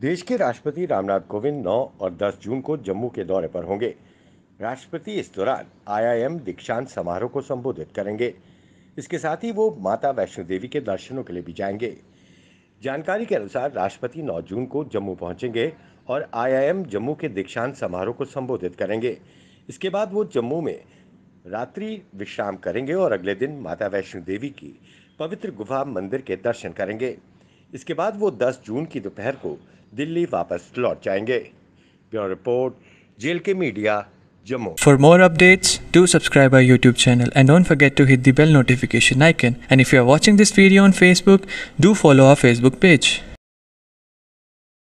देश के राष्ट्रपति रामनाथ कोविंद 9 और 10 जून को जम्मू के दौरे पर होंगे राष्ट्रपति इस दौरान आईआईएम दीक्षांत समारोह को संबोधित करेंगे इसके साथ ही वो माता वैष्णो देवी के दर्शनों के लिए भी जाएंगे जानकारी के अनुसार राष्ट्रपति 9 जून को जम्मू पहुंचेंगे और आईआईएम जम्मू के दीक्षांत समारोह को संबोधित करेंगे इसके बाद वो जम्मू में रात्रि विश्राम करेंगे और अगले दिन माता वैष्णो देवी की पवित्र गुफा मंदिर के दर्शन करेंगे इसके बाद वो 10 जून की दोपहर को दिल्ली वापस लौट जाएंगे ब्यूरो रिपोर्ट जेल के media Jammu for more updates do subscribe our YouTube channel and don't forget to hit the bell notification icon and if you are watching this video on Facebook do follow our Facebook page